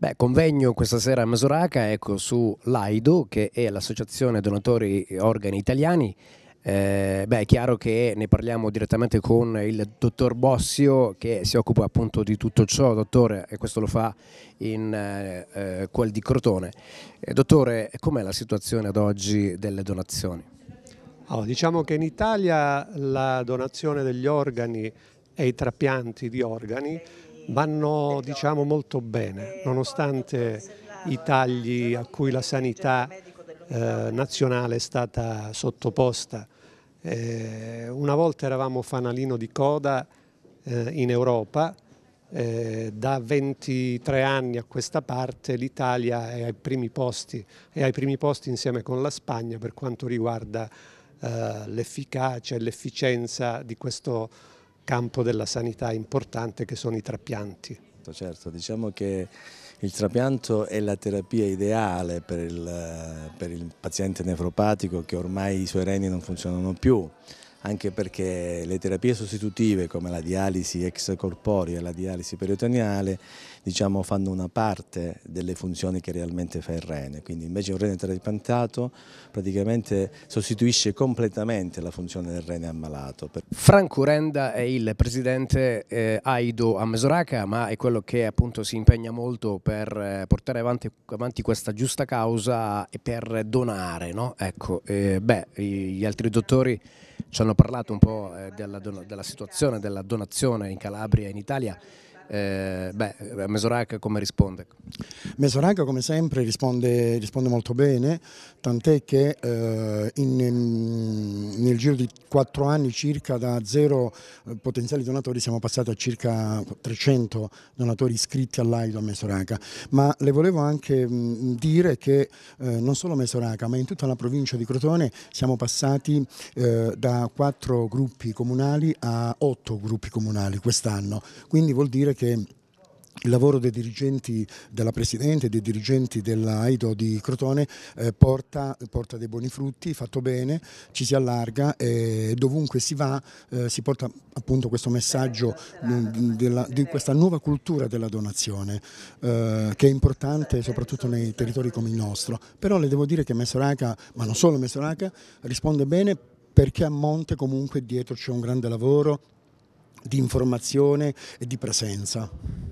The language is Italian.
Beh, convegno questa sera a Masoraca ecco, su l'AIDO, che è l'Associazione Donatori Organi Italiani. Eh, beh, è chiaro che ne parliamo direttamente con il dottor Bossio che si occupa appunto di tutto ciò, dottore, e questo lo fa in eh, eh Quel di Crotone. Eh, dottore, com'è la situazione ad oggi delle donazioni? Oh, diciamo che in Italia la donazione degli organi e i trapianti di organi vanno diciamo, molto bene, nonostante i tagli a cui la sanità eh, nazionale è stata sottoposta. Eh, una volta eravamo fanalino di coda eh, in Europa, eh, da 23 anni a questa parte l'Italia è ai primi posti, è ai primi posti insieme con la Spagna per quanto riguarda eh, l'efficacia e l'efficienza di questo campo della sanità importante che sono i trapianti. Certo, certo, diciamo che il trapianto è la terapia ideale per il, per il paziente nefropatico che ormai i suoi reni non funzionano più anche perché le terapie sostitutive come la dialisi excorporea e la dialisi peritoneale diciamo, fanno una parte delle funzioni che realmente fa il rene, quindi invece un rene trapiantato praticamente sostituisce completamente la funzione del rene ammalato. Franco Renda è il presidente eh, Aido a Mesoraca, ma è quello che appunto si impegna molto per eh, portare avanti, avanti, questa giusta causa e per donare. No? Ecco, eh, beh, gli altri dottori ci hanno parlato un po' eh, della, della situazione della donazione in Calabria e in Italia eh, beh, eh, Mesorac come risponde? Mesorac come sempre risponde, risponde molto bene, tant'è che eh, in, nel giro di quattro anni circa da zero eh, potenziali donatori siamo passati a circa 300 donatori iscritti all'AIDO a Mesoraca, ma le volevo anche mm, dire che eh, non solo Mesoraca ma in tutta la provincia di Crotone siamo passati eh, da quattro gruppi comunali a otto gruppi comunali quest'anno, quindi vuol dire che il lavoro dei dirigenti della Presidente dei dirigenti dell'AIDO di Crotone eh, porta, porta, dei buoni frutti, fatto bene, ci si allarga e dovunque si va eh, si porta appunto questo messaggio di, mm, della, di questa nuova cultura della donazione eh, che è importante soprattutto nei territori come il nostro. Però le devo dire che Messoraca, ma non solo Messoraca, risponde bene perché a monte comunque dietro c'è un grande lavoro di informazione e di presenza.